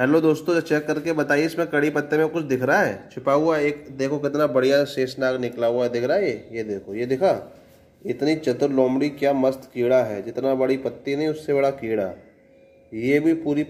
hello दोस्तों check तो करके बताइए इसमें कड़ी पत्ते में कुछ दिख रहा है छिपा हुआ एक देखो कितना बढ़िया शेषनाग निकला हुआ है दिख रहा है ये ये देखो ये दिखा इतनी चतुर लोमड़ी क्या मस्त कीड़ा है जितना बड़ी पत्ती नहीं उससे बड़ा कीड़ा ये भी पूरी